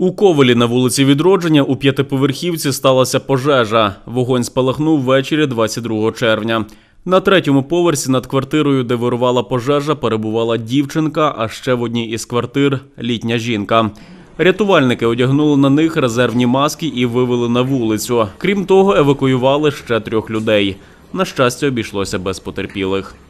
У Ковелі на вулиці Відродження у п'ятиповерхівці сталася пожежа. Вогонь спалахнув ввечері 22 червня. На третьому поверсі над квартирою, де вирувала пожежа, перебувала дівчинка, а ще в одній із квартир літня жінка. Рятувальники одягнули на них резервні маски і вивели на вулицю. Крім того, евакуювали ще трьох людей. На щастя, обійшлося без потерпілих.